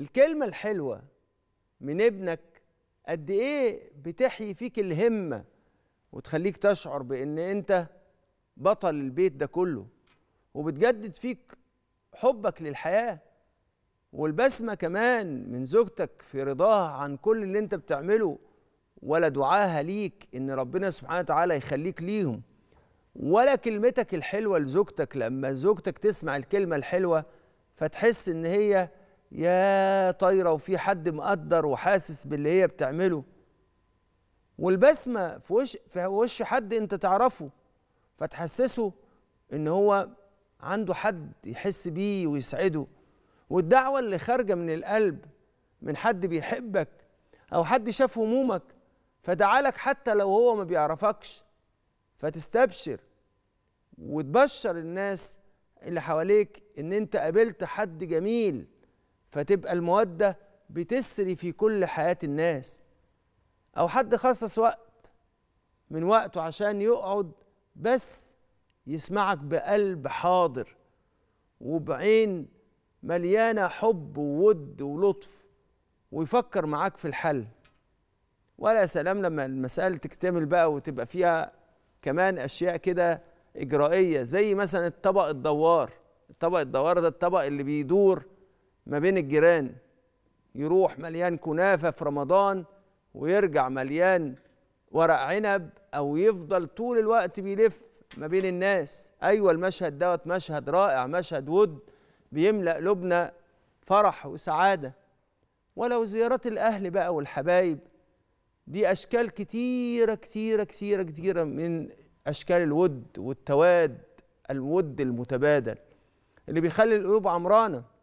الكلمة الحلوة من ابنك قد إيه بتحيي فيك الهمة وتخليك تشعر بإن أنت بطل البيت ده كله وبتجدد فيك حبك للحياة والبسمة كمان من زوجتك في رضاها عن كل اللي أنت بتعمله ولا دعاها ليك إن ربنا سبحانه وتعالى يخليك ليهم ولا كلمتك الحلوة لزوجتك لما زوجتك تسمع الكلمة الحلوة فتحس إن هي يا طايره وفي حد مقدر وحاسس باللي هي بتعمله والبسمه في وش في وش حد انت تعرفه فتحسسه ان هو عنده حد يحس بيه ويسعده والدعوه اللي خارجه من القلب من حد بيحبك او حد شاف همومك فدعالك حتى لو هو ما بيعرفكش فتستبشر وتبشر الناس اللي حواليك ان انت قابلت حد جميل فتبقى الموده بتسري في كل حياه الناس او حد خصص وقت من وقته عشان يقعد بس يسمعك بقلب حاضر وبعين مليانه حب وود ولطف ويفكر معاك في الحل ولا سلام لما المسألة تكتمل بقى وتبقى فيها كمان اشياء كده اجرائيه زي مثلا الطبق الدوار الطبق الدوار ده الطبق اللي بيدور ما بين الجيران يروح مليان كنافه في رمضان ويرجع مليان ورق عنب او يفضل طول الوقت بيلف ما بين الناس ايوه المشهد دوت مشهد رائع مشهد ود بيملا قلوبنا فرح وسعاده ولو زيارات الاهل بقى والحبايب دي اشكال كتيره كتيره كتيره كتيره من اشكال الود والتواد الود المتبادل اللي بيخلي القلوب عمرانه